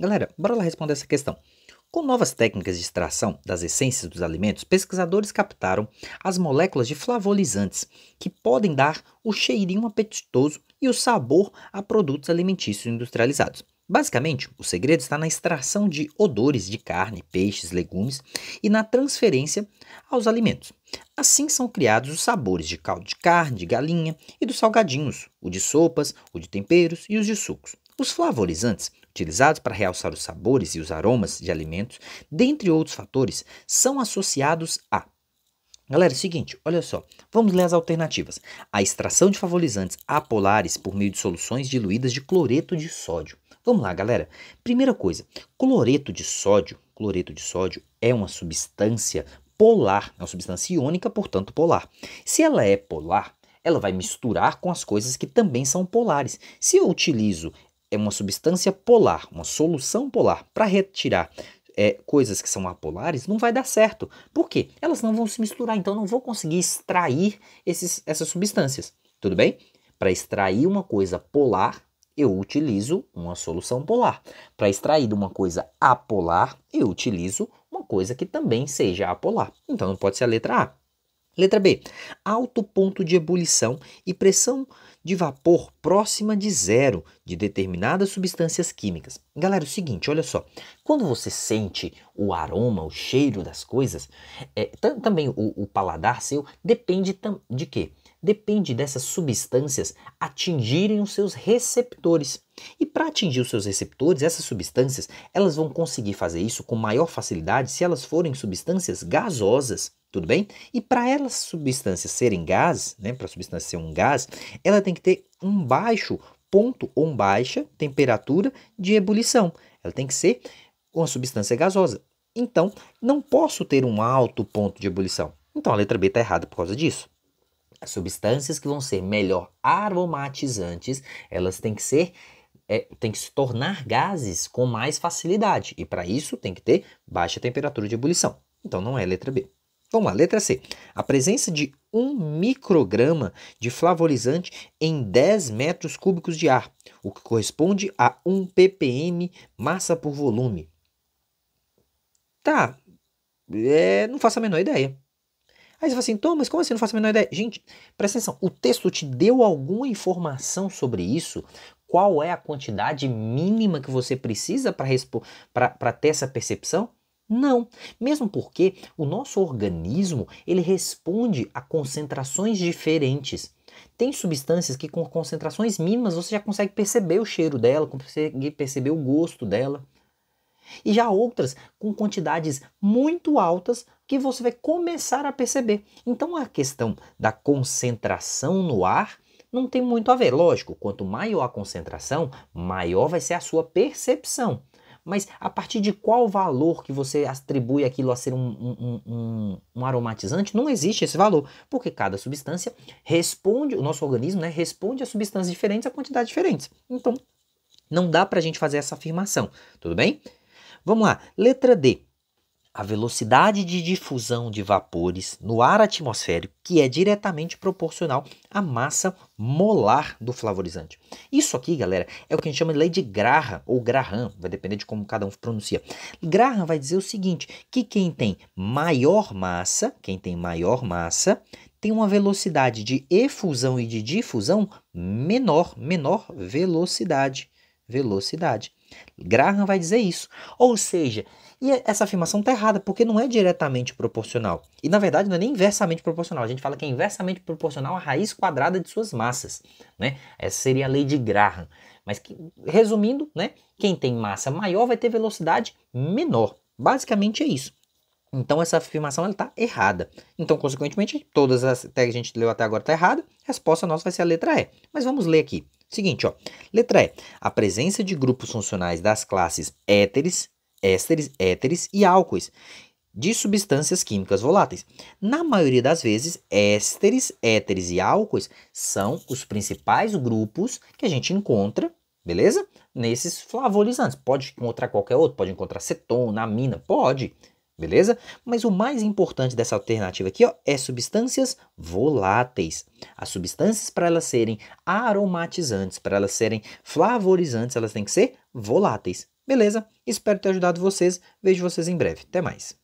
Galera, bora lá responder essa questão. Com novas técnicas de extração das essências dos alimentos, pesquisadores captaram as moléculas de flavolizantes, que podem dar o cheirinho apetitoso e o sabor a produtos alimentícios industrializados. Basicamente, o segredo está na extração de odores de carne, peixes, legumes e na transferência aos alimentos. Assim são criados os sabores de caldo de carne, de galinha e dos salgadinhos, o de sopas, o de temperos e os de sucos. Os flavorizantes utilizados para realçar os sabores e os aromas de alimentos, dentre outros fatores, são associados a Galera, é o seguinte, olha só, vamos ler as alternativas. A extração de favorizantes apolares por meio de soluções diluídas de cloreto de sódio. Vamos lá, galera. Primeira coisa, cloreto de sódio, cloreto de sódio é uma substância polar, é uma substância iônica, portanto polar. Se ela é polar, ela vai misturar com as coisas que também são polares. Se eu utilizo é uma substância polar, uma solução polar, para retirar é, coisas que são apolares, não vai dar certo. Por quê? Elas não vão se misturar, então não vou conseguir extrair esses, essas substâncias. Tudo bem? Para extrair uma coisa polar, eu utilizo uma solução polar. Para extrair de uma coisa apolar, eu utilizo uma coisa que também seja apolar. Então não pode ser a letra A. Letra B. Alto ponto de ebulição e pressão de vapor próxima de zero de determinadas substâncias químicas. Galera, é o seguinte, olha só. Quando você sente o aroma, o cheiro das coisas, é, também o, o, paladar seu depende de quê? depende dessas substâncias atingirem os seus receptores. E para atingir os seus receptores, essas substâncias, elas vão conseguir fazer isso com maior facilidade se elas forem substâncias gasosas, tudo bem? E para elas substâncias serem gás, né, para a substância ser um gás, ela tem que ter um baixo ponto ou baixa temperatura de ebulição. Ela tem que ser uma substância gasosa. Então, não posso ter um alto ponto de ebulição. Então, a letra B está errada por causa disso. As substâncias que vão ser melhor aromatizantes, elas têm que ser é, tem que se tornar gases com mais facilidade. E para isso tem que ter baixa temperatura de ebulição. Então não é letra B. Vamos lá, letra C. A presença de 1 micrograma de flavorizante em 10 metros cúbicos de ar, o que corresponde a 1 ppm massa por volume. Tá, é, não faço a menor ideia. Aí você fala assim, Thomas, mas como assim? Não faço a menor ideia. Gente, presta atenção, o texto te deu alguma informação sobre isso? Qual é a quantidade mínima que você precisa para ter essa percepção? Não, mesmo porque o nosso organismo ele responde a concentrações diferentes. Tem substâncias que com concentrações mínimas você já consegue perceber o cheiro dela, consegue perceber o gosto dela e já outras com quantidades muito altas que você vai começar a perceber. Então a questão da concentração no ar não tem muito a ver. Lógico, quanto maior a concentração, maior vai ser a sua percepção. Mas a partir de qual valor que você atribui aquilo a ser um, um, um, um aromatizante, não existe esse valor, porque cada substância responde, o nosso organismo né, responde a substâncias diferentes a quantidades diferentes. Então, não dá para a gente fazer essa afirmação, tudo bem? Vamos lá, letra D. A velocidade de difusão de vapores no ar atmosférico, que é diretamente proporcional à massa molar do flavorizante. Isso aqui, galera, é o que a gente chama de lei de Graham ou Graham, vai depender de como cada um pronuncia. Graham vai dizer o seguinte: que quem tem maior massa, quem tem maior massa, tem uma velocidade de efusão e de difusão menor, menor velocidade, velocidade. Graham vai dizer isso. Ou seja, e essa afirmação está errada, porque não é diretamente proporcional. E na verdade não é nem inversamente proporcional. A gente fala que é inversamente proporcional à raiz quadrada de suas massas. Né? Essa seria a lei de Graham. Mas que, resumindo, né, quem tem massa maior vai ter velocidade menor. Basicamente é isso. Então essa afirmação está errada. Então, consequentemente, todas as que a gente leu até agora está errada. A resposta nossa vai ser a letra E. Mas vamos ler aqui. Seguinte, ó. Letra E. A presença de grupos funcionais das classes éteres, ésteres, éteres e álcoois de substâncias químicas voláteis. Na maioria das vezes, ésteres, éteres e álcoois são os principais grupos que a gente encontra, beleza? Nesses flavorizantes Pode encontrar qualquer outro, pode encontrar cetona, amina, pode, beleza? Mas o mais importante dessa alternativa aqui ó, é substâncias voláteis. As substâncias, para elas serem aromatizantes, para elas serem flavorizantes, elas têm que ser voláteis. Beleza? Espero ter ajudado vocês. Vejo vocês em breve. Até mais.